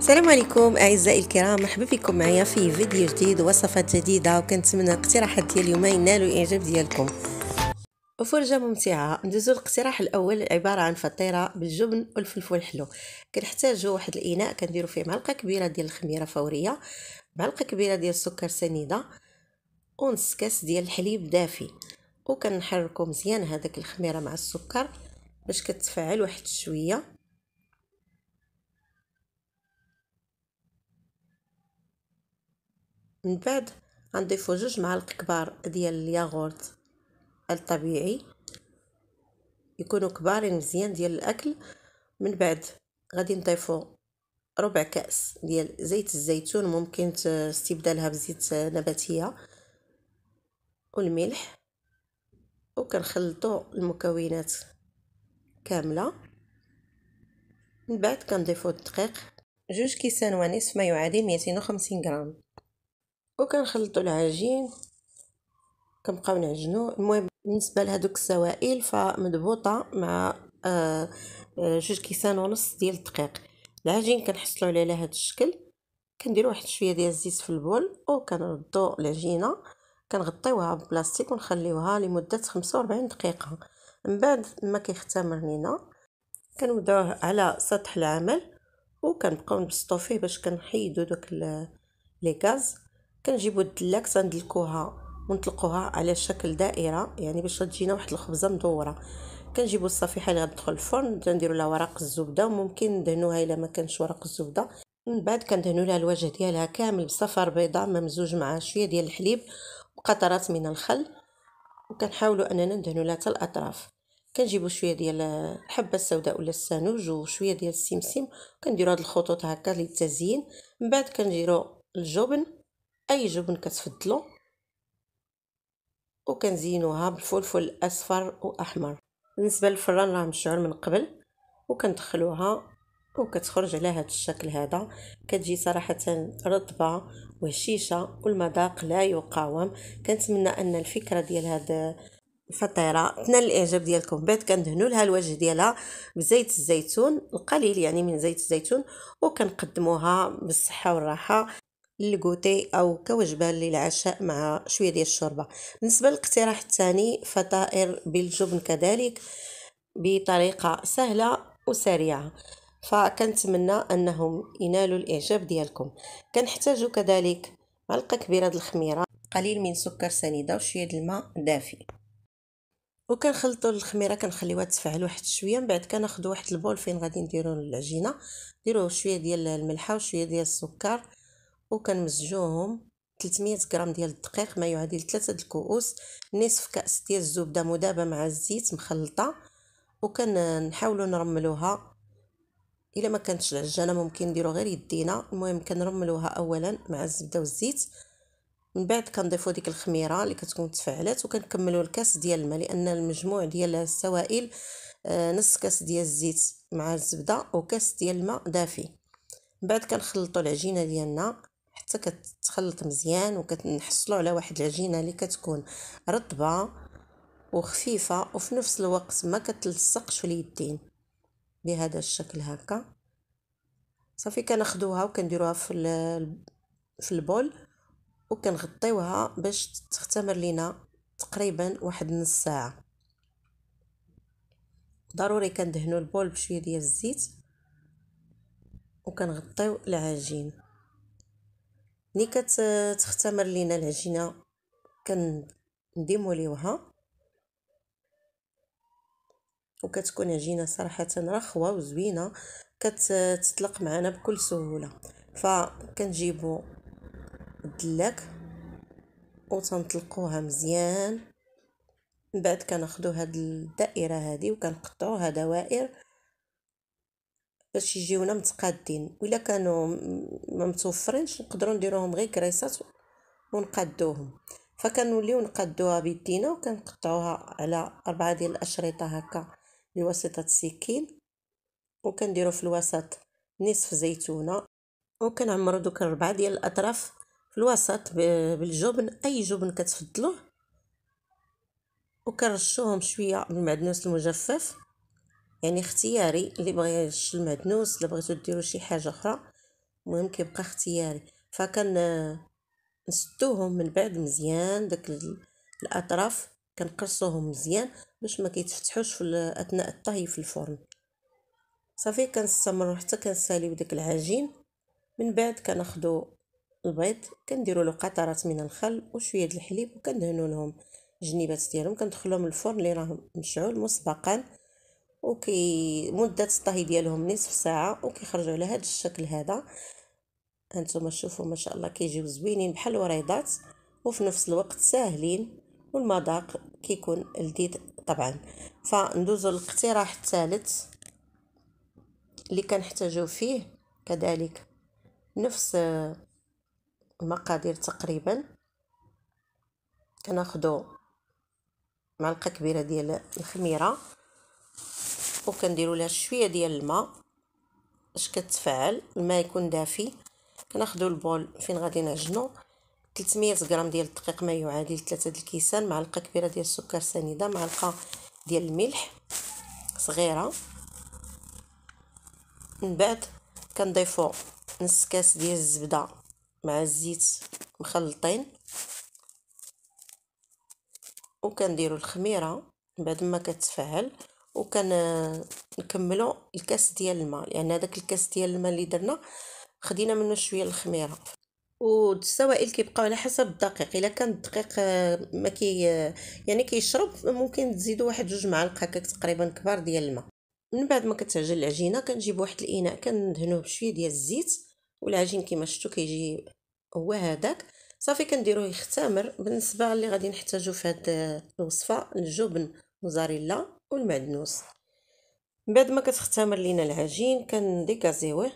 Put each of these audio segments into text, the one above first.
السلام عليكم اعزائي الكرام مرحبا بكم معايا في فيديو جديد ووصفات جديده وكنتمنى الاقتراحات ديال اليوم ينالوا الاعجاب ديالكم وفرجه ممتعه ندوزو الاقتراح الاول عباره عن فطيره بالجبن والفلفل الحلو كنحتاجو واحد الاناء كنديرو فيه معلقه كبيره ديال الخميره فوريه معلقه كبيره ديال السكر سنيده ونص كاس ديال الحليب دافي وكنحركو مزيان هذاك الخميره مع السكر باش كتفعل واحد شويه من بعد غنضيفو جوج معالق كبار ديال الياغورت الطبيعي يكونوا كبارين مزيان ديال الاكل من بعد غادي نضيفو ربع كاس ديال زيت الزيتون ممكن استبدالها بزيت نباتيه والملح وكنخلطو المكونات كامله من بعد كنضيفو الدقيق جوج كيسان ونصف ما يعادل 250 غرام وكنخلطوا العجين كنبقاو نعجنوه المهم بالنسبه لهذوك السوائل فمضبوطه مع آه جوج كيسان ونص ديال الدقيق العجين كنحصلوا عليه على هذا الشكل كندير واحد شويه ديال الزيت في البول وكنردوا العجينه كنغطيوها ببلاستيك ونخليوها لمده 45 دقيقه من بعد ما كيختمر لينا كنودعوه على سطح العمل وكنبقاو نبسطو فيه باش كنحيدو دوك لي غاز كنجيبو الدلاك تندلكوها ونطلقوها على شكل دائره يعني باش تجينا واحد الخبزه مدوره كنجيبو الصفيحه اللي غتدخل الفرن تنديروا لها ورق الزبده وممكن ندهنوها الا ما كانش ورق الزبده من بعد كندهنوا لها الوجه ديالها كامل بصفر بيضاء ممزوج مع شويه ديال الحليب وقطرات من الخل وكنحاولوا اننا ندهنوا لها الاطراف كنجيبو شويه ديال الحبه السوداء ولا السانوج وشويه ديال السمسم كنديروا هاد الخطوط هكا للتزيين من بعد كنديروا الجبن اي جبن كتفضلو وكنزينوها بالفلفل الاصفر واحمر بالنسبه للفران راه مشعول من قبل وكندخلوها وكتخرج على هذا الشكل هذا كتجي صراحه رطبه وهشيشه والمذاق لا يقاوم كنتمنى ان الفكره ديال هذا الفطيره تنال الاعجاب ديالكم بعد كندهنوا لها الوجه ديالها بزيت الزيتون القليل يعني من زيت الزيتون وكنقدموها بالصحه والراحه للكوتي او كوجبه للعشاء مع شويه ديال الشوربه بالنسبه للاقتراح الثاني فطائر بالجبن كذلك بطريقه سهله وسريعه فكنتمنى انهم ينالوا الاعجاب ديالكم كنحتاجوا كذلك معلقه كبيره ديال الخميره قليل من سكر سنيده وشويه ديال الماء دافي وكنخلطوا الخميره كنخليوها تفعل واحد شويه من بعد كناخذوا واحد البول فين غادي نديروا العجينه نديروا شويه ديال الملحه وشويه ديال السكر وكنمزجوهم 300 غرام ديال الدقيق ما يعادل 3 الكؤوس نصف كاس ديال الزبده مذابه مع الزيت مخلطه وكنحاولوا نرملوها الا ما كانتش العجانه ممكن نديرو غير يدينا المهم كنرملوها اولا مع الزبده والزيت من بعد كنضيفو ديك الخميره اللي كتكون تفعلات وكنكملو الكاس ديال الماء لان المجموع ديال السوائل آه، نص كاس ديال الزيت مع الزبده وكاس ديال الماء دافي من بعد كنخلطو العجينه ديالنا حتى كتخلط مزيان وكنحصلوا على واحد العجينه اللي كتكون رطبه وخفيفه وفي نفس الوقت ما كتلصقش في اليدين بهذا الشكل هكا صافي كناخدوها وكنديروها في في البول وكنغطيوها باش تختمر لينا تقريبا واحد نص ساعه ضروري كندهنوا البول بشويه ديال الزيت وكنغطيو العجين ملي كتختمر لينا العجينه كنديموليوها وكتكون عجينه صراحه رخوه وزوينه كتطلق معنا بكل سهوله فكنجيبو الدلاك وتنطلقوها مزيان من بعد كناخدو هاد الدائره هادي وكنقطعوها دوائر باش يجيونا متقادين وإلا كانوا ما متوفرينش نقدروا نديروهم غير كريسات ونقادوهم فكنوليو نقادوها بيدينا وكنقطعوها على أربعة ديال الأشرطة هكا بواسطة السكين وكنديرو في الوسط نصف زيتونة وكنعمرو دوك الربعة ديال الأطراف في الوسط بالجبن أي جبن كتفضلوه وكنرشوهم شوية بالمعدنوس المجفف يعني اختياري اللي بغى يشل المدنوس اللي بغيتو ديرو شي حاجه اخرى المهم كيبقى اختياري فكن آه، نسدوهم من بعد مزيان داك الاطراف كنقرصوهم مزيان باش ما كيتفتحوش في اثناء الطهي في الفرن صافي كنستمروا حتى كنساليو داك العجين من بعد كناخذوا البيض كنديروا له قطرات من الخل وشويه د الحليب وكندهنوا لهم جنيبات ديالهم كندخلهم الفرن اللي راهم مشعول مسبقا وكي مده الطهي ديالهم نصف ساعه وكيخرجوا على هذا الشكل هذا هانتوما تشوفوا ما شاء الله كيجيو زوينين بحال الوريضات وفي نفس الوقت ساهلين والمذاق كيكون لذيذ طبعا فندوزو للاقتراح الثالث اللي كنحتاجو فيه كذلك نفس المقادير تقريبا كناخدو معلقه كبيره ديال الخميره وكنديروا لها شويه ديال الماء اش كتفعل الماء يكون دافي كناخذوا البول فين غادي نعجنو 300 غرام ديال الدقيق ما يعادل 3 د الكيسان معلقه كبيره ديال السكر سنيده معلقه ديال الملح صغيره من بعد كنضيفو نص كاس ديال الزبده مع الزيت مخلطين وكنديروا الخميره بعد ما كتفعل وكان نكملوا الكاس ديال الماء لان يعني هذاك الكاس ديال الماء اللي درنا خدينا منه شويه الخميره والسوائل كيبقاو على حسب الدقيق الا كان الدقيق آه، ما كي آه، يعني كيشرب ممكن تزيدوا واحد جوج معالق هكاك تقريبا كبار ديال الماء من بعد ما كتعجن العجينه كنجيب واحد الاناء كندهنوه بشويه ديال الزيت والعجين كما شفتوا كيجي هو هذاك صافي كنديروه يختمر بالنسبه اللي غادي نحتاجو في هاد آه، الوصفه الجبن موزاريلا والمعدنوس من بعد ما كتختمر لينا العجين كنديكازيوه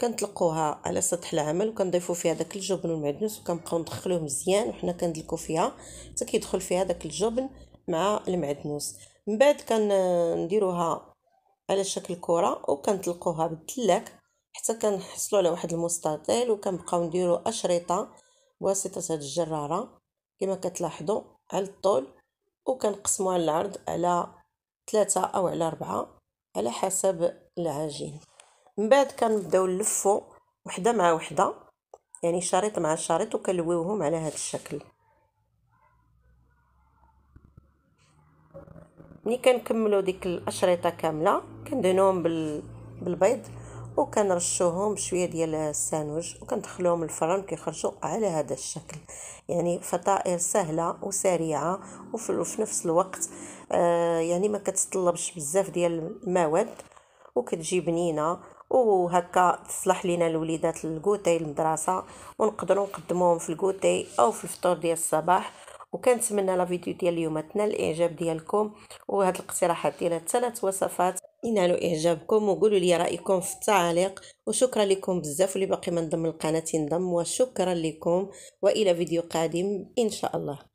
كنطلقوها على سطح العمل وكنضيفو فيها داك الجبن والمعدنوس وكنبقاو ندخلوه مزيان وحنا كندلكو فيها حتى كيدخل فيها داك الجبن مع المعدنوس من بعد كنديروها على شكل كره وكنطلقوها بالدلاك حتى كنحصلوا على واحد المستطيل وكنبقاو نديرو اشرطه بواسطه هاد الجراره كما كتلاحظوا على الطول وكنقسموها العرض على ثلاثة أو على ربعة على حسب العجين من بعد كنبداو نلفو وحده مع وحده يعني شريط مع شريط وكنلويوهم على هذا الشكل ملي كنكملو ديك الاشرطه كامله كندهنوهم بال... بالبيض وكنرشوهم بشويه ديال السانوج وكندخلوهم الفرن كيخرجوا على هذا الشكل يعني فطائر سهله وسريعه وفي نفس الوقت آه، يعني ما كتطلبش بزاف ديال المواد وكتجي بنينه وهكا تصلح لينا الوليدات الكوتي المدرسه ونقدروا نقدموهم في الكوتي او في الفطور ديال الصباح وكنتمنى لا فيديو ديال اليوم تنال الاعجاب ديالكم وهاد الاقتراحات ديال الثلاث وصفات ينالوا اعجابكم وقولوا لي رايكم في التعاليق وشكرا لكم بزاف واللي باقي ما انضم للقناه ينضم وشكرا لكم والى فيديو قادم ان شاء الله